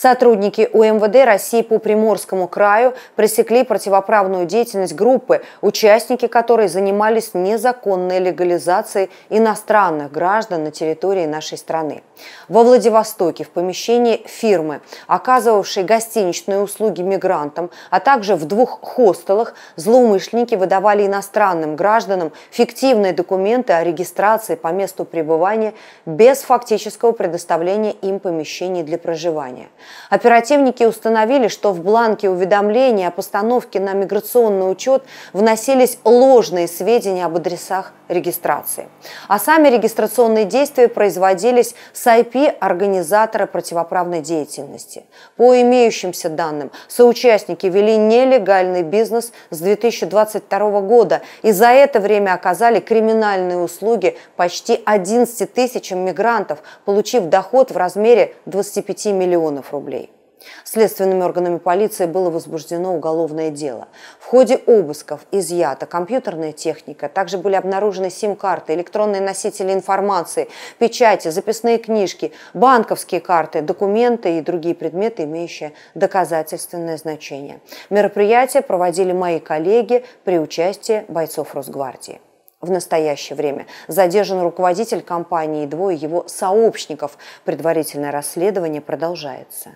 Сотрудники УМВД России по Приморскому краю пресекли противоправную деятельность группы, участники которой занимались незаконной легализацией иностранных граждан на территории нашей страны. Во Владивостоке в помещении фирмы, оказывавшей гостиничные услуги мигрантам, а также в двух хостелах, злоумышленники выдавали иностранным гражданам фиктивные документы о регистрации по месту пребывания без фактического предоставления им помещений для проживания. Оперативники установили, что в бланке уведомления о постановке на миграционный учет вносились ложные сведения об адресах регистрации. А сами регистрационные действия производились с IP организатора противоправной деятельности. По имеющимся данным, соучастники вели нелегальный бизнес с 2022 года и за это время оказали криминальные услуги почти 11 тысячам мигрантов, получив доход в размере 25 миллионов рублей рублей. Следственными органами полиции было возбуждено уголовное дело. В ходе обысков изъята компьютерная техника, также были обнаружены сим-карты, электронные носители информации, печати, записные книжки, банковские карты, документы и другие предметы, имеющие доказательственное значение. Мероприятие проводили мои коллеги при участии бойцов Росгвардии в настоящее время задержан руководитель компании и двое его сообщников. Предварительное расследование продолжается.